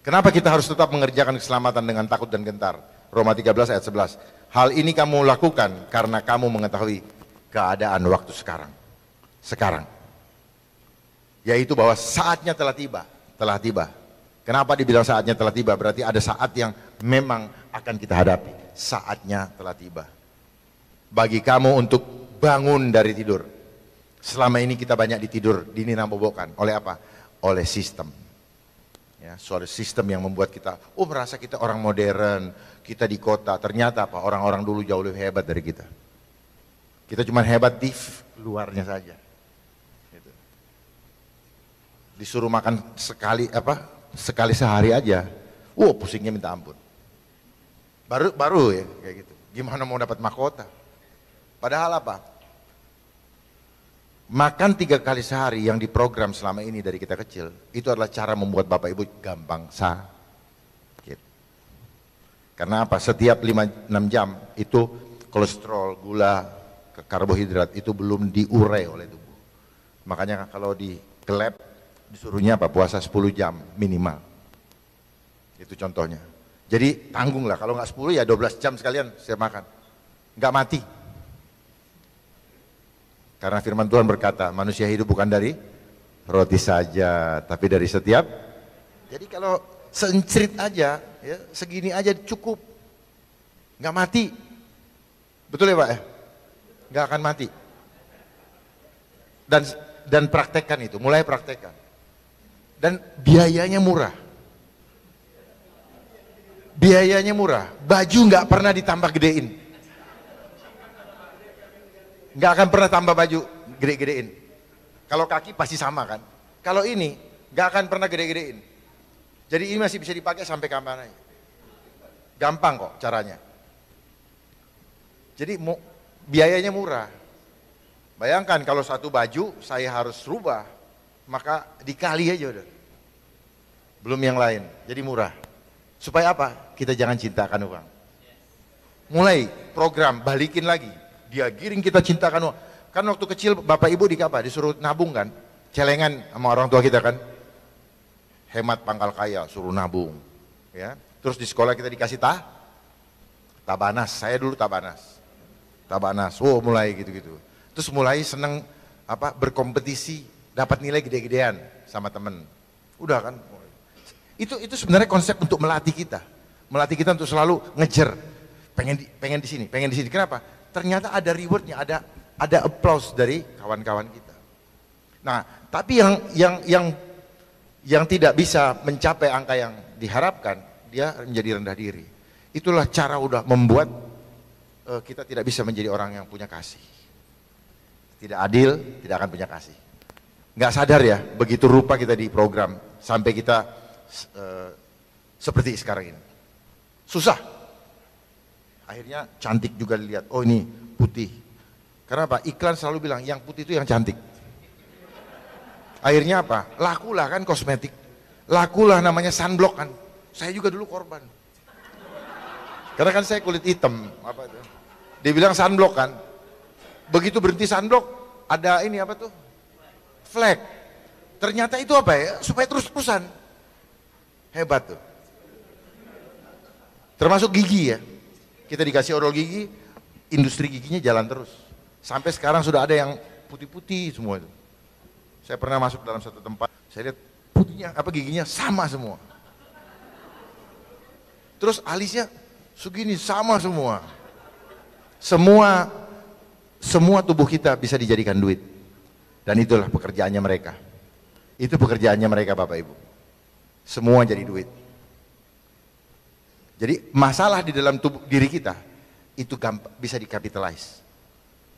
Kenapa kita harus tetap mengerjakan keselamatan dengan takut dan gentar? Roma 13 ayat 11. Hal ini kamu lakukan karena kamu mengetahui keadaan waktu sekarang. Sekarang. Yaitu bahwa saatnya telah tiba. Telah tiba. Kenapa dibilang saatnya telah tiba? Berarti ada saat yang memang akan kita hadapi. Saatnya telah tiba. Bagi kamu untuk bangun dari tidur. Selama ini kita banyak ditidur, dini bobokan. Oleh apa? Oleh sistem. Ya, soal sistem yang membuat kita, oh merasa kita orang modern, kita di kota, ternyata apa orang-orang dulu jauh lebih hebat dari kita. Kita cuma hebat di luarnya saja. Gitu. Disuruh makan sekali apa sekali sehari aja, wow pusingnya minta ampun. Baru baru ya kayak gitu. Gimana mau dapat mahkota? Padahal apa? Makan tiga kali sehari yang diprogram selama ini dari kita kecil, itu adalah cara membuat Bapak Ibu gampang sakit. Gitu. Karena apa? Setiap 5-6 jam itu kolesterol, gula, karbohidrat itu belum diurai oleh tubuh. Makanya kalau di klep disuruhnya apa? Puasa 10 jam minimal. Itu contohnya. Jadi tanggung lah, kalau nggak 10 ya 12 jam sekalian saya makan. Nggak mati, karena firman Tuhan berkata, manusia hidup bukan dari roti saja, tapi dari setiap. Jadi kalau seencerit aja, ya, segini aja cukup. Nggak mati. Betul ya Pak? Ya? Nggak akan mati. Dan dan praktekkan itu, mulai praktekkan. Dan biayanya murah. Biayanya murah, baju nggak pernah ditambah gedein nggak akan pernah tambah baju gede-gedein. Kalau kaki pasti sama kan. Kalau ini nggak akan pernah gede-gedein. Jadi ini masih bisa dipakai sampai kapan aja. Gampang kok caranya. Jadi mu, biayanya murah. Bayangkan kalau satu baju saya harus rubah, maka dikali aja udah. Belum yang lain, jadi murah. Supaya apa? Kita jangan cintakan uang. Mulai program, balikin lagi dia giring kita cintakan kan waktu kecil bapak ibu di apa disuruh nabung kan celengan sama orang tua kita kan hemat pangkal kaya suruh nabung ya terus di sekolah kita dikasih tah tabanas saya dulu tabanas tabanas oh mulai gitu-gitu terus mulai seneng apa berkompetisi dapat nilai gede-gedean sama temen udah kan itu itu sebenarnya konsep untuk melatih kita melatih kita untuk selalu ngejer pengen di, pengen di sini pengen di sini kenapa ternyata ada rewardnya, ada ada applause dari kawan-kawan kita. Nah, tapi yang yang yang yang tidak bisa mencapai angka yang diharapkan, dia menjadi rendah diri. Itulah cara udah membuat uh, kita tidak bisa menjadi orang yang punya kasih. Tidak adil, tidak akan punya kasih. Nggak sadar ya, begitu rupa kita di program sampai kita uh, seperti sekarang ini. Susah Akhirnya cantik juga dilihat. Oh ini putih. Karena apa? Iklan selalu bilang yang putih itu yang cantik. Akhirnya apa? Lakulah kan kosmetik. Lakulah namanya sunblock kan. Saya juga dulu korban. Karena kan saya kulit hitam. Apa itu? Dia bilang sunblock kan. Begitu berhenti sunblock, ada ini apa tuh? Flag. Ternyata itu apa ya? Supaya terus-terusan. Hebat tuh. Termasuk gigi ya kita dikasih oral gigi, industri giginya jalan terus. Sampai sekarang sudah ada yang putih-putih semua itu. Saya pernah masuk dalam satu tempat, saya lihat putihnya apa giginya sama semua. Terus alisnya segini sama semua. Semua semua tubuh kita bisa dijadikan duit. Dan itulah pekerjaannya mereka. Itu pekerjaannya mereka Bapak Ibu. Semua jadi duit. Jadi masalah di dalam tubuh diri kita itu bisa dikapitalis.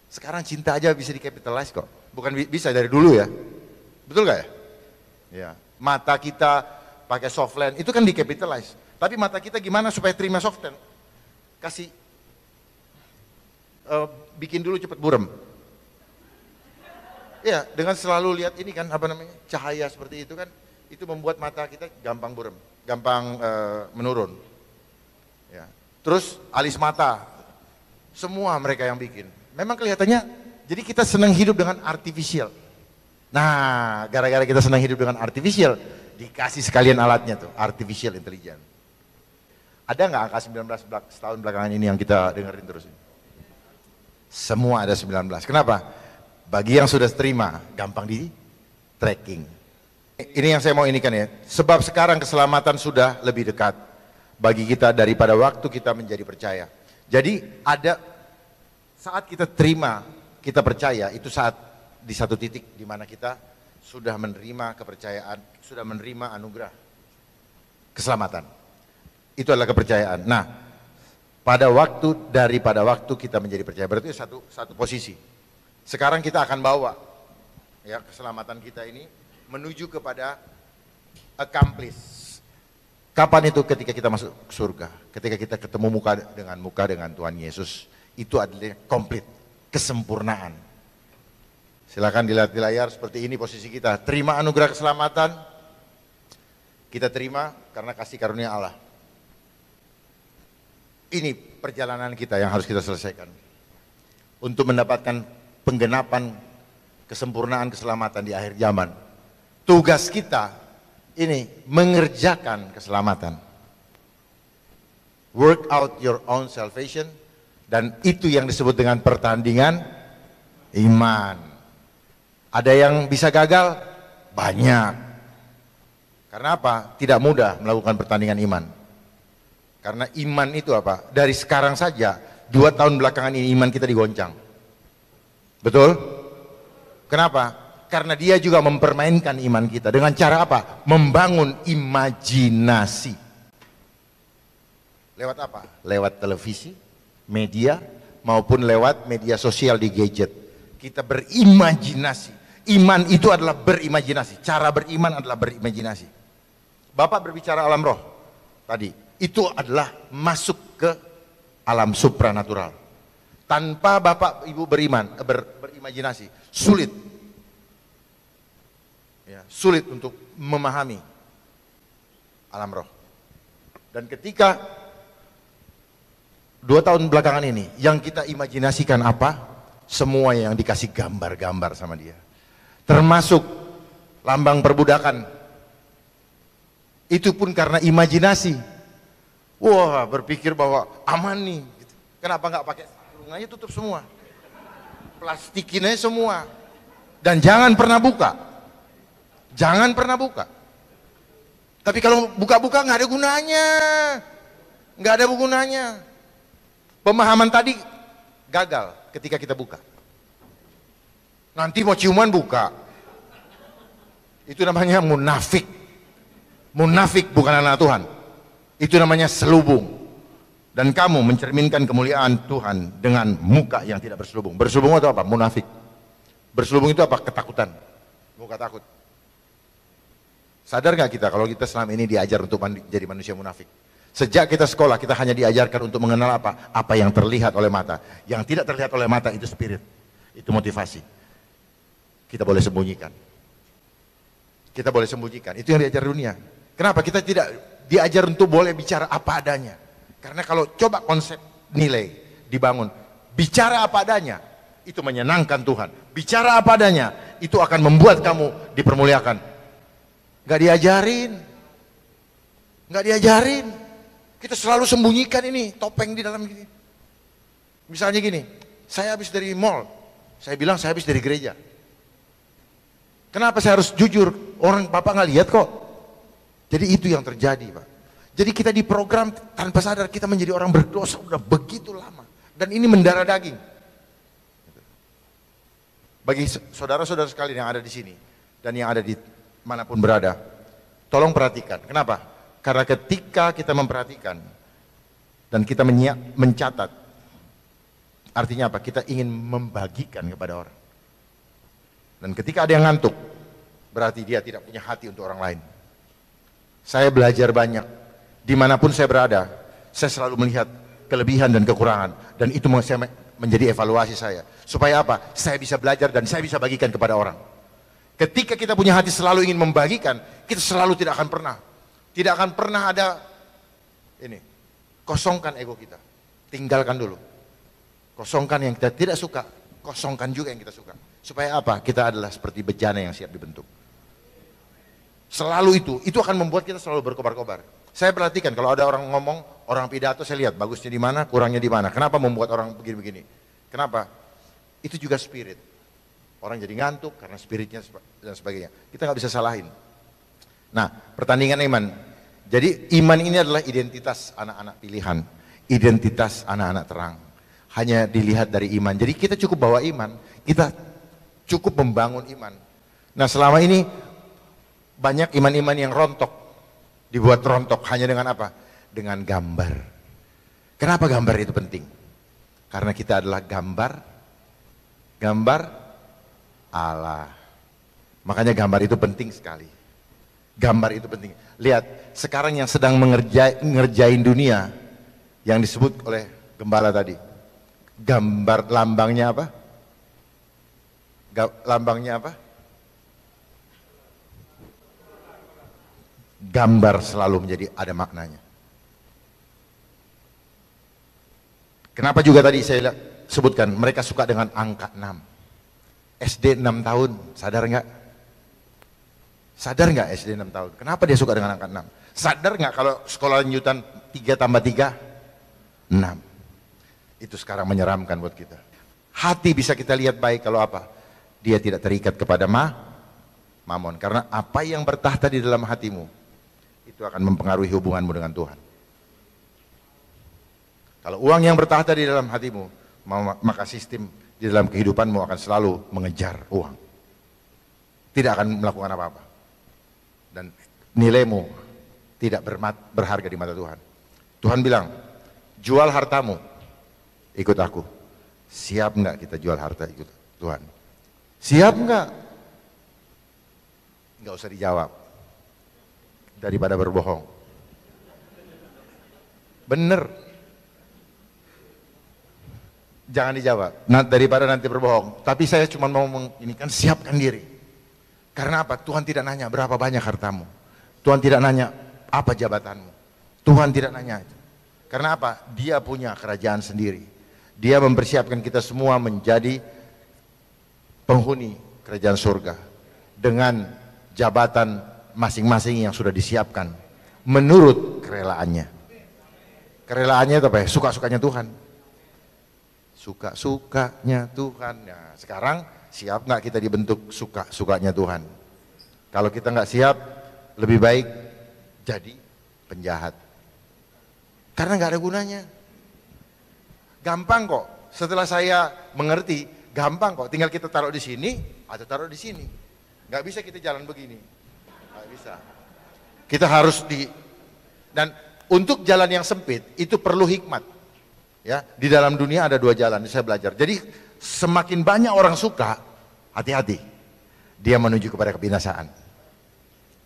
Sekarang cinta aja bisa dikapitalis kok. Bukan bisa dari dulu ya. Betul gak ya? Ya. Mata kita pakai soft lens itu kan dikapitalis. Tapi mata kita gimana supaya terima soft lens? Kasih uh, bikin dulu cepat burem. Ya, dengan selalu lihat ini kan apa namanya cahaya seperti itu kan, itu membuat mata kita gampang burem, gampang uh, menurun. Ya. Terus alis mata, semua mereka yang bikin. Memang kelihatannya, jadi kita senang hidup dengan artificial. Nah, gara-gara kita senang hidup dengan artificial, dikasih sekalian alatnya tuh, artificial intelligence. Ada nggak angka 19 belak tahun belakangan ini yang kita dengerin terus? Semua ada 19. Kenapa? Bagi yang sudah terima, gampang di tracking. Ini yang saya mau ini kan ya. Sebab sekarang keselamatan sudah lebih dekat bagi kita daripada waktu kita menjadi percaya. Jadi ada saat kita terima, kita percaya itu saat di satu titik di mana kita sudah menerima kepercayaan, sudah menerima anugerah keselamatan. Itu adalah kepercayaan. Nah, pada waktu daripada waktu kita menjadi percaya berarti satu satu posisi. Sekarang kita akan bawa ya keselamatan kita ini menuju kepada accomplish Kapan itu ketika kita masuk surga? Ketika kita ketemu muka dengan muka dengan Tuhan Yesus. Itu adalah komplit, kesempurnaan. Silakan dilihat di layar seperti ini posisi kita. Terima anugerah keselamatan. Kita terima karena kasih karunia Allah. Ini perjalanan kita yang harus kita selesaikan. Untuk mendapatkan penggenapan kesempurnaan keselamatan di akhir zaman. Tugas kita ini mengerjakan keselamatan. Work out your own salvation dan itu yang disebut dengan pertandingan iman. Ada yang bisa gagal? Banyak. Karena apa? Tidak mudah melakukan pertandingan iman. Karena iman itu apa? Dari sekarang saja, dua tahun belakangan ini iman kita digoncang. Betul? Kenapa? Karena dia juga mempermainkan iman kita. Dengan cara apa? Membangun imajinasi. Lewat apa? Lewat televisi, media, maupun lewat media sosial di gadget. Kita berimajinasi. Iman itu adalah berimajinasi. Cara beriman adalah berimajinasi. Bapak berbicara alam roh tadi. Itu adalah masuk ke alam supranatural. Tanpa Bapak Ibu beriman, ber, berimajinasi, sulit sulit untuk memahami alam roh. Dan ketika dua tahun belakangan ini yang kita imajinasikan apa? Semua yang dikasih gambar-gambar sama dia. Termasuk lambang perbudakan. Itu pun karena imajinasi. Wah berpikir bahwa aman nih. Gitu. Kenapa nggak pakai sarung tutup semua. Plastikin aja semua. Dan jangan pernah buka Jangan pernah buka. Tapi kalau buka-buka nggak ada gunanya. Nggak ada gunanya. Pemahaman tadi gagal ketika kita buka. Nanti mau ciuman buka. Itu namanya munafik. Munafik bukan anak Tuhan. Itu namanya selubung. Dan kamu mencerminkan kemuliaan Tuhan dengan muka yang tidak berselubung. Berselubung itu apa? Munafik. Berselubung itu apa? Ketakutan. Muka takut. Sadar nggak kita kalau kita selama ini diajar untuk menjadi manusia munafik? Sejak kita sekolah kita hanya diajarkan untuk mengenal apa? Apa yang terlihat oleh mata. Yang tidak terlihat oleh mata itu spirit. Itu motivasi. Kita boleh sembunyikan. Kita boleh sembunyikan. Itu yang diajar dunia. Kenapa kita tidak diajar untuk boleh bicara apa adanya? Karena kalau coba konsep nilai dibangun, bicara apa adanya itu menyenangkan Tuhan. Bicara apa adanya itu akan membuat kamu dipermuliakan. Gak diajarin. Gak diajarin. Kita selalu sembunyikan ini, topeng di dalam gini. Misalnya gini, saya habis dari mall. Saya bilang saya habis dari gereja. Kenapa saya harus jujur? Orang bapak nggak lihat kok. Jadi itu yang terjadi, Pak. Jadi kita diprogram tanpa sadar kita menjadi orang berdosa udah begitu lama. Dan ini mendara daging. Bagi saudara-saudara sekalian yang ada di sini dan yang ada di manapun berada. Tolong perhatikan. Kenapa? Karena ketika kita memperhatikan dan kita menyiap, mencatat, artinya apa? Kita ingin membagikan kepada orang. Dan ketika ada yang ngantuk, berarti dia tidak punya hati untuk orang lain. Saya belajar banyak, dimanapun saya berada, saya selalu melihat kelebihan dan kekurangan. Dan itu menjadi evaluasi saya. Supaya apa? Saya bisa belajar dan saya bisa bagikan kepada orang. Ketika kita punya hati selalu ingin membagikan, kita selalu tidak akan pernah. Tidak akan pernah ada ini. Kosongkan ego kita. Tinggalkan dulu. Kosongkan yang kita tidak suka, kosongkan juga yang kita suka. Supaya apa? Kita adalah seperti bejana yang siap dibentuk. Selalu itu, itu akan membuat kita selalu berkobar-kobar. Saya perhatikan kalau ada orang ngomong, orang pidato saya lihat bagusnya di mana, kurangnya di mana. Kenapa membuat orang begini-begini? Kenapa? Itu juga spirit Orang jadi ngantuk karena spiritnya dan sebagainya. Kita nggak bisa salahin. Nah, pertandingan iman. Jadi iman ini adalah identitas anak-anak pilihan, identitas anak-anak terang. Hanya dilihat dari iman. Jadi kita cukup bawa iman, kita cukup membangun iman. Nah, selama ini banyak iman-iman yang rontok. Dibuat rontok hanya dengan apa? Dengan gambar. Kenapa gambar itu penting? Karena kita adalah gambar gambar Allah. Makanya gambar itu penting sekali. Gambar itu penting. Lihat, sekarang yang sedang mengerjain, ngerjain dunia yang disebut oleh gembala tadi. Gambar lambangnya apa? lambangnya apa? Gambar selalu menjadi ada maknanya. Kenapa juga tadi saya sebutkan mereka suka dengan angka 6. SD 6 tahun, sadar nggak? Sadar nggak SD 6 tahun? Kenapa dia suka dengan angka 6? Sadar nggak kalau sekolah lanjutan 3 tambah 3? 6. Itu sekarang menyeramkan buat kita. Hati bisa kita lihat baik kalau apa? Dia tidak terikat kepada ma, mamon. Karena apa yang bertahta di dalam hatimu, itu akan mempengaruhi hubunganmu dengan Tuhan. Kalau uang yang bertahta di dalam hatimu, maka sistem di dalam kehidupanmu akan selalu mengejar uang. Tidak akan melakukan apa-apa. Dan nilaimu tidak berharga di mata Tuhan. Tuhan bilang, jual hartamu, ikut aku. Siap nggak kita jual harta ikut Tuhan? Siap nggak? Nggak usah dijawab. Daripada berbohong. Bener jangan dijawab nah, daripada nanti berbohong tapi saya cuma mau ini kan siapkan diri karena apa Tuhan tidak nanya berapa banyak hartamu Tuhan tidak nanya apa jabatanmu Tuhan tidak nanya karena apa dia punya kerajaan sendiri dia mempersiapkan kita semua menjadi penghuni kerajaan surga dengan jabatan masing-masing yang sudah disiapkan menurut kerelaannya kerelaannya itu apa ya suka-sukanya Tuhan suka-sukanya Tuhan. Nah, sekarang siap nggak kita dibentuk suka-sukanya Tuhan? Kalau kita nggak siap, lebih baik jadi penjahat. Karena nggak ada gunanya. Gampang kok. Setelah saya mengerti, gampang kok. Tinggal kita taruh di sini atau taruh di sini. Nggak bisa kita jalan begini. Nggak bisa. Kita harus di dan untuk jalan yang sempit itu perlu hikmat. Ya, di dalam dunia ada dua jalan, saya belajar. Jadi semakin banyak orang suka, hati-hati. Dia menuju kepada kebinasaan.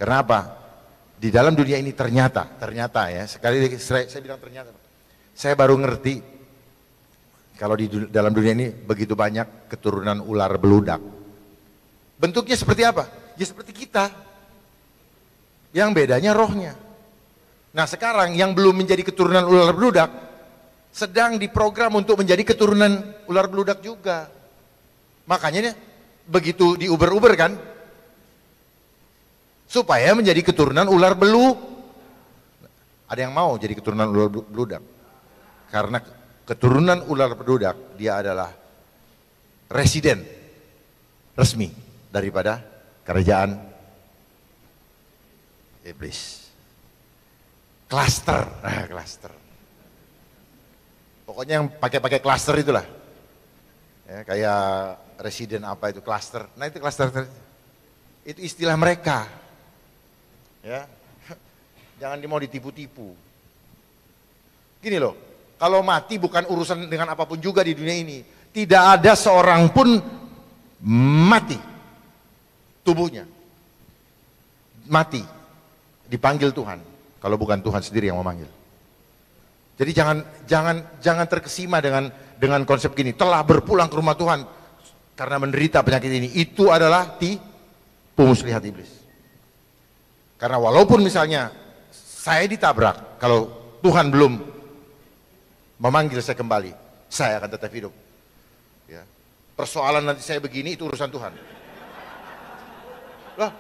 Kenapa? Di dalam dunia ini ternyata, ternyata ya, sekali lagi saya, saya bilang ternyata. Saya baru ngerti kalau di dalam dunia ini begitu banyak keturunan ular beludak. Bentuknya seperti apa? Ya seperti kita. Yang bedanya rohnya. Nah sekarang yang belum menjadi keturunan ular beludak, sedang diprogram untuk menjadi keturunan ular beludak juga. Makanya begitu diuber-uber kan? Supaya menjadi keturunan ular belu. Ada yang mau jadi keturunan ular beludak? Karena keturunan ular beludak dia adalah residen resmi daripada kerajaan iblis. Cluster, cluster. Pokoknya yang pakai-pakai klaster itulah. Ya, kayak residen apa itu klaster Nah itu klaster itu istilah mereka. Ya. Jangan mau ditipu-tipu. Gini loh, kalau mati bukan urusan dengan apapun juga di dunia ini. Tidak ada seorang pun mati tubuhnya. Mati dipanggil Tuhan. Kalau bukan Tuhan sendiri yang memanggil. Jadi jangan jangan jangan terkesima dengan dengan konsep gini, telah berpulang ke rumah Tuhan karena menderita penyakit ini. Itu adalah tipu muslihat iblis. Karena walaupun misalnya saya ditabrak, kalau Tuhan belum memanggil saya kembali, saya akan tetap hidup. Ya. Persoalan nanti saya begini itu urusan Tuhan. Loh,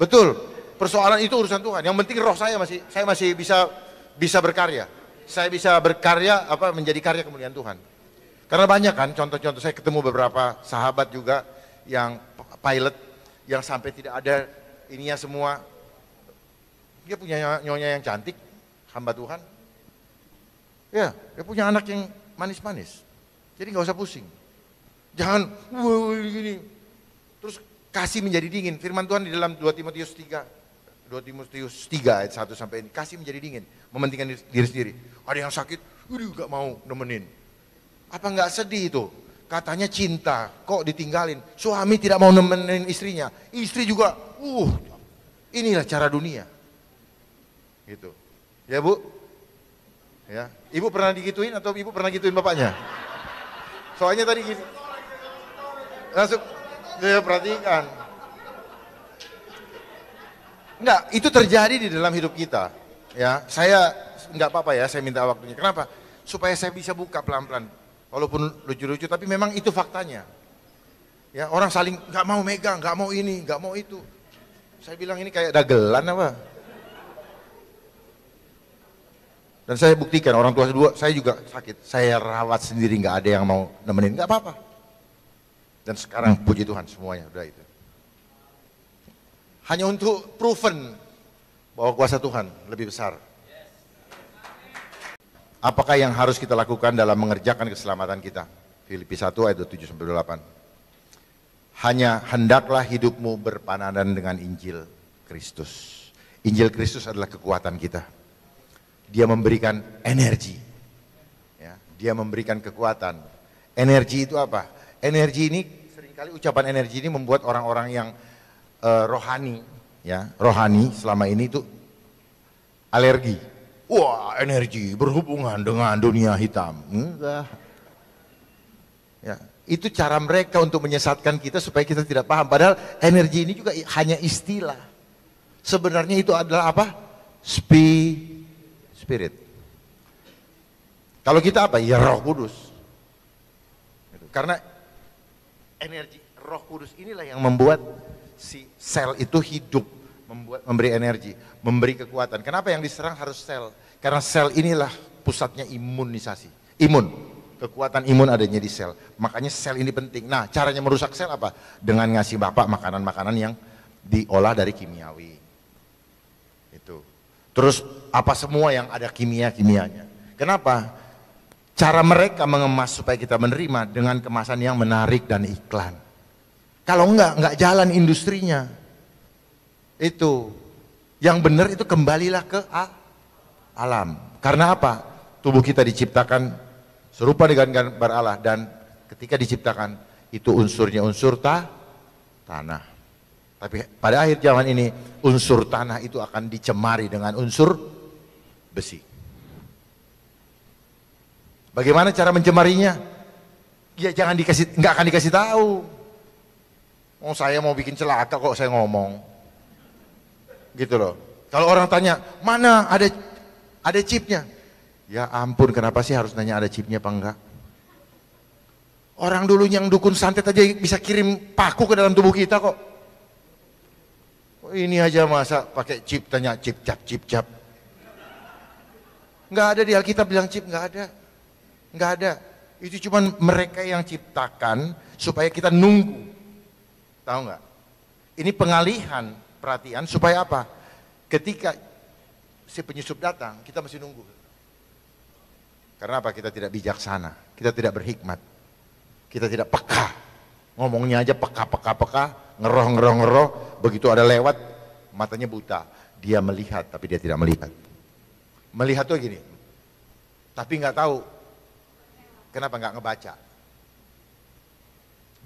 betul. Persoalan itu urusan Tuhan. Yang penting roh saya masih, saya masih bisa bisa berkarya. Saya bisa berkarya apa menjadi karya kemuliaan Tuhan. Karena banyak kan contoh-contoh saya ketemu beberapa sahabat juga yang pilot yang sampai tidak ada ininya semua. Dia punya nyonya yang cantik, hamba Tuhan. Ya, dia punya anak yang manis-manis. Jadi nggak usah pusing. Jangan gini. Terus kasih menjadi dingin. Firman Tuhan di dalam 2 Timotius 3 2 Timotius 3 ayat 1 sampai ini. Kasih menjadi dingin, mementingkan diri sendiri. Ada yang sakit, udah gak mau nemenin. Apa nggak sedih itu? Katanya cinta, kok ditinggalin? Suami tidak mau nemenin istrinya, istri juga, uh, inilah cara dunia. Gitu. Ya bu? Ya. Ibu pernah digituin atau ibu pernah gituin bapaknya? Soalnya tadi gitu. Langsung, ya perhatikan. Enggak, itu terjadi di dalam hidup kita. Ya, saya enggak apa-apa ya, saya minta waktunya. Kenapa? Supaya saya bisa buka pelan-pelan. Walaupun lucu-lucu, tapi memang itu faktanya. Ya, orang saling nggak mau megang, nggak mau ini, nggak mau itu. Saya bilang ini kayak dagelan apa? Dan saya buktikan orang tua kedua, saya juga sakit. Saya rawat sendiri, nggak ada yang mau nemenin, Enggak apa-apa. Dan sekarang puji Tuhan semuanya udah itu. Hanya untuk proven bahwa kuasa Tuhan lebih besar. Apakah yang harus kita lakukan dalam mengerjakan keselamatan kita? Filipi 1 ayat 7 sampai 8. Hanya hendaklah hidupmu berpanadan dengan Injil Kristus. Injil Kristus adalah kekuatan kita. Dia memberikan energi. Ya, dia memberikan kekuatan. Energi itu apa? Energi ini seringkali ucapan energi ini membuat orang-orang yang uh, rohani ya rohani selama ini itu alergi wah energi berhubungan dengan dunia hitam Enggak. ya itu cara mereka untuk menyesatkan kita supaya kita tidak paham padahal energi ini juga hanya istilah sebenarnya itu adalah apa spi spirit kalau kita apa ya roh kudus karena energi roh kudus inilah yang membuat si sel itu hidup, membuat memberi energi, memberi kekuatan. Kenapa yang diserang harus sel? Karena sel inilah pusatnya imunisasi. Imun. Kekuatan imun adanya di sel. Makanya sel ini penting. Nah, caranya merusak sel apa? Dengan ngasih Bapak makanan-makanan yang diolah dari kimiawi. Itu. Terus apa semua yang ada kimia-kimianya? Kenapa? Cara mereka mengemas supaya kita menerima dengan kemasan yang menarik dan iklan. Kalau enggak, enggak jalan industrinya. Itu. Yang benar itu kembalilah ke alam. Karena apa? Tubuh kita diciptakan serupa dengan gambar Allah dan ketika diciptakan itu unsurnya unsur ta, tanah. Tapi pada akhir zaman ini unsur tanah itu akan dicemari dengan unsur besi. Bagaimana cara mencemarinya? Ya jangan dikasih, nggak akan dikasih tahu. Oh saya mau bikin celaka kok saya ngomong. Gitu loh. Kalau orang tanya, mana ada ada chipnya? Ya ampun, kenapa sih harus nanya ada chipnya apa enggak? Orang dulu yang dukun santet aja bisa kirim paku ke dalam tubuh kita kok. Oh, ini aja masa pakai chip tanya chip cap chip cap. Enggak ada di Alkitab bilang chip, enggak ada. Enggak ada. Itu cuma mereka yang ciptakan supaya kita nunggu Tahu nggak? Ini pengalihan perhatian supaya apa? Ketika si penyusup datang, kita masih nunggu. Karena apa? Kita tidak bijaksana, kita tidak berhikmat, kita tidak peka. Ngomongnya aja peka-peka-peka, ngeroh-ngeroh-ngeroh, begitu ada lewat, matanya buta. Dia melihat, tapi dia tidak melihat. Melihat tuh gini, tapi nggak tahu kenapa nggak ngebaca.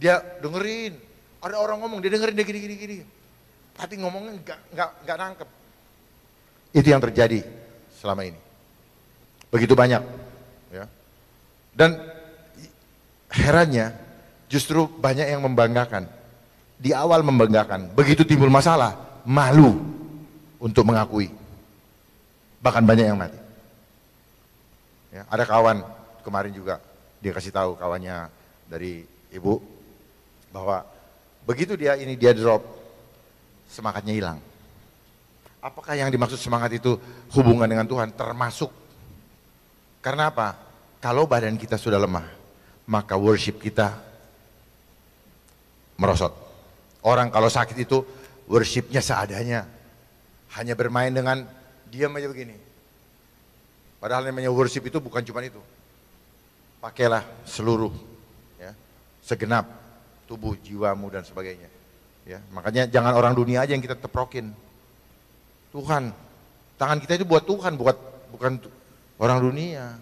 Dia dengerin, ada orang ngomong, dia dengerin dia gini-gini. Tapi ngomongnya nggak nggak nggak nangkep. Itu yang terjadi selama ini. Begitu banyak. Ya. Dan herannya justru banyak yang membanggakan. Di awal membanggakan, begitu timbul masalah, malu untuk mengakui. Bahkan banyak yang mati. Ya, ada kawan kemarin juga dia kasih tahu kawannya dari ibu bahwa Begitu dia ini dia drop, semangatnya hilang. Apakah yang dimaksud semangat itu hubungan dengan Tuhan termasuk? Karena apa? Kalau badan kita sudah lemah, maka worship kita merosot. Orang kalau sakit itu worshipnya seadanya. Hanya bermain dengan diam aja begini. Padahal namanya worship itu bukan cuma itu. Pakailah seluruh, ya, segenap tubuh jiwamu dan sebagainya ya makanya jangan orang dunia aja yang kita teprokin Tuhan tangan kita itu buat Tuhan buat bukan orang dunia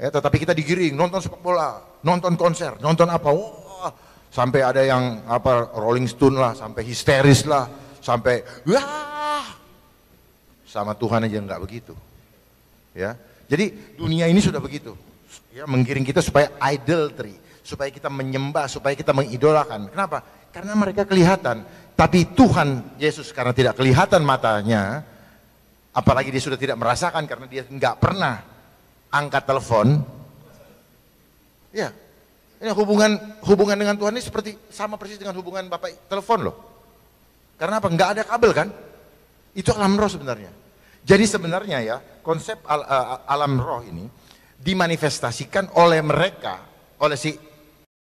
ya tetapi kita digiring nonton sepak bola nonton konser nonton apa wah sampai ada yang apa Rolling Stone lah sampai histeris lah sampai wah sama Tuhan aja nggak begitu ya jadi dunia ini sudah begitu ya menggiring kita supaya idolatry supaya kita menyembah, supaya kita mengidolakan. Kenapa? Karena mereka kelihatan, tapi Tuhan Yesus karena tidak kelihatan matanya, apalagi dia sudah tidak merasakan karena dia nggak pernah angkat telepon. Ya, ini hubungan hubungan dengan Tuhan ini seperti sama persis dengan hubungan bapak telepon loh. Karena apa? Nggak ada kabel kan? Itu alam roh sebenarnya. Jadi sebenarnya ya konsep al, eh, alam roh ini dimanifestasikan oleh mereka, oleh si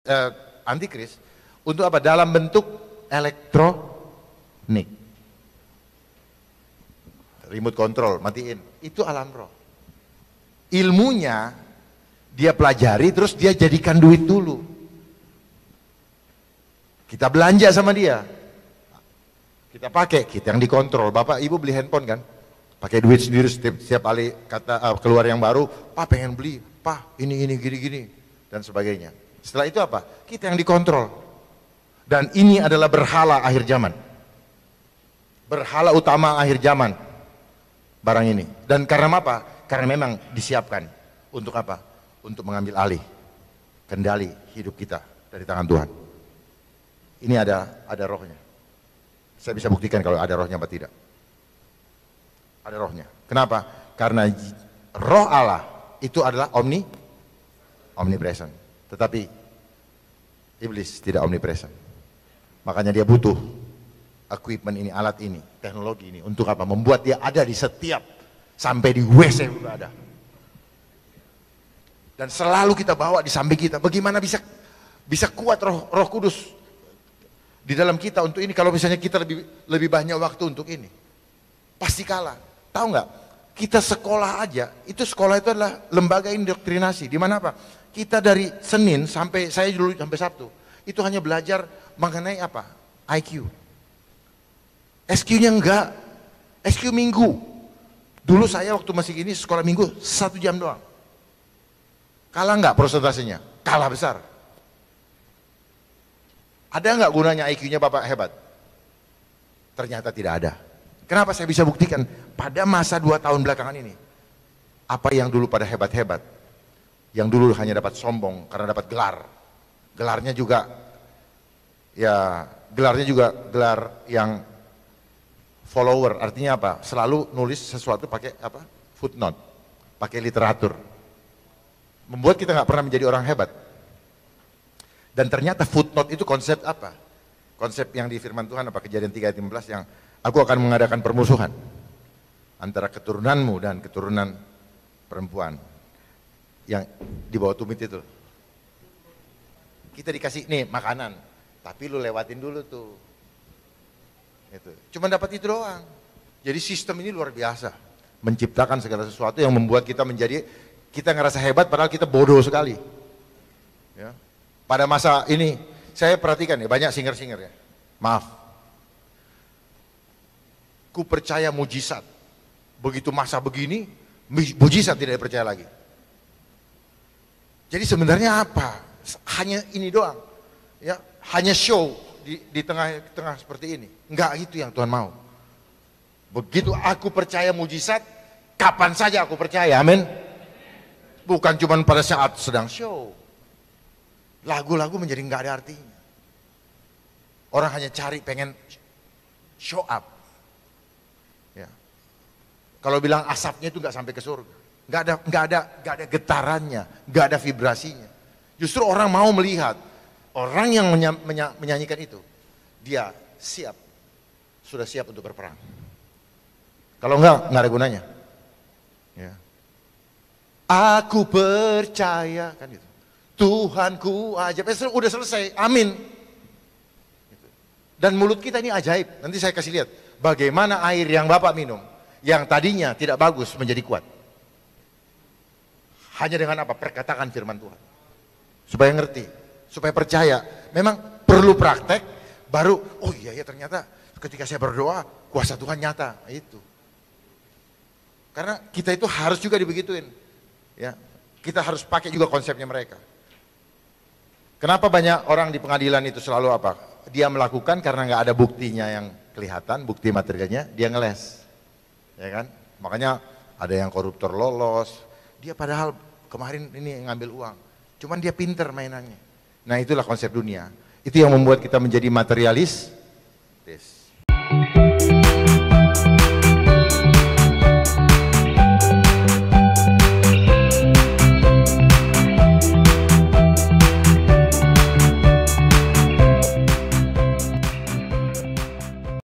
eh, antikris untuk apa? Dalam bentuk elektronik. Remote control, matiin. Itu alam roh. Ilmunya dia pelajari terus dia jadikan duit dulu. Kita belanja sama dia. Kita pakai, kita yang dikontrol. Bapak ibu beli handphone kan? Pakai duit sendiri setiap, setiap kali kata uh, keluar yang baru, pak pengen beli, pak ini ini gini gini dan sebagainya. Setelah itu apa? Kita yang dikontrol. Dan ini adalah berhala akhir zaman. Berhala utama akhir zaman. Barang ini. Dan karena apa? Karena memang disiapkan. Untuk apa? Untuk mengambil alih. Kendali hidup kita dari tangan Tuhan. Ini ada ada rohnya. Saya bisa buktikan kalau ada rohnya apa tidak. Ada rohnya. Kenapa? Karena roh Allah itu adalah omni omnipresent. Tetapi Iblis tidak omnipresent. Makanya dia butuh equipment ini, alat ini, teknologi ini untuk apa? Membuat dia ada di setiap sampai di WC juga ada. Dan selalu kita bawa di samping kita. Bagaimana bisa bisa kuat roh, roh kudus di dalam kita untuk ini kalau misalnya kita lebih lebih banyak waktu untuk ini. Pasti kalah. Tahu nggak? Kita sekolah aja, itu sekolah itu adalah lembaga indoktrinasi. Di mana apa? Kita dari Senin sampai saya dulu sampai Sabtu itu hanya belajar mengenai apa? IQ. SQ-nya enggak. SQ minggu. Dulu saya waktu masih gini sekolah minggu satu jam doang. Kalah enggak persentasenya? Kalah besar. Ada enggak gunanya IQ-nya Bapak hebat? Ternyata tidak ada. Kenapa saya bisa buktikan? Pada masa dua tahun belakangan ini, apa yang dulu pada hebat-hebat, yang dulu hanya dapat sombong karena dapat gelar. Gelarnya juga ya gelarnya juga gelar yang follower. Artinya apa? Selalu nulis sesuatu pakai apa? footnote, pakai literatur. Membuat kita nggak pernah menjadi orang hebat. Dan ternyata footnote itu konsep apa? Konsep yang di firman Tuhan apa kejadian 3:15 yang aku akan mengadakan permusuhan antara keturunanmu dan keturunan perempuan yang di bawah tumit itu. Kita dikasih nih makanan, tapi lu lewatin dulu tuh. Itu. Cuma dapat itu doang. Jadi sistem ini luar biasa, menciptakan segala sesuatu yang membuat kita menjadi kita ngerasa hebat padahal kita bodoh sekali. Ya. Pada masa ini saya perhatikan ya banyak singer-singer ya. Maaf. Ku percaya mujizat. Begitu masa begini, mujizat tidak dipercaya lagi. Jadi sebenarnya apa? Hanya ini doang. Ya, hanya show di di tengah-tengah seperti ini. Enggak itu yang Tuhan mau. Begitu aku percaya mujizat, kapan saja aku percaya, amin. Bukan cuma pada saat sedang show. Lagu-lagu menjadi nggak ada artinya. Orang hanya cari pengen show up. Ya. Kalau bilang asapnya itu nggak sampai ke surga. Gak ada, gak ada, gak ada getarannya, gak ada vibrasinya. Justru orang mau melihat orang yang menya, menya, menyanyikan itu, dia siap, sudah siap untuk berperang. Kalau enggak, nggak ada gunanya. Ya. Aku percaya kan itu. Tuhanku ajaib. Eh, udah selesai. Amin. Gitu. Dan mulut kita ini ajaib. Nanti saya kasih lihat bagaimana air yang Bapak minum yang tadinya tidak bagus menjadi kuat. Hanya dengan apa? Perkataan firman Tuhan. Supaya ngerti, supaya percaya. Memang perlu praktek, baru, oh iya ya ternyata ketika saya berdoa, kuasa Tuhan nyata. Nah, itu. Karena kita itu harus juga dibegituin. Ya, kita harus pakai juga konsepnya mereka. Kenapa banyak orang di pengadilan itu selalu apa? Dia melakukan karena nggak ada buktinya yang kelihatan, bukti materialnya, dia ngeles. Ya kan? Makanya ada yang koruptor lolos, dia padahal kemarin ini ngambil uang. Cuman dia pinter mainannya. Nah itulah konsep dunia. Itu yang membuat kita menjadi materialis. Yes.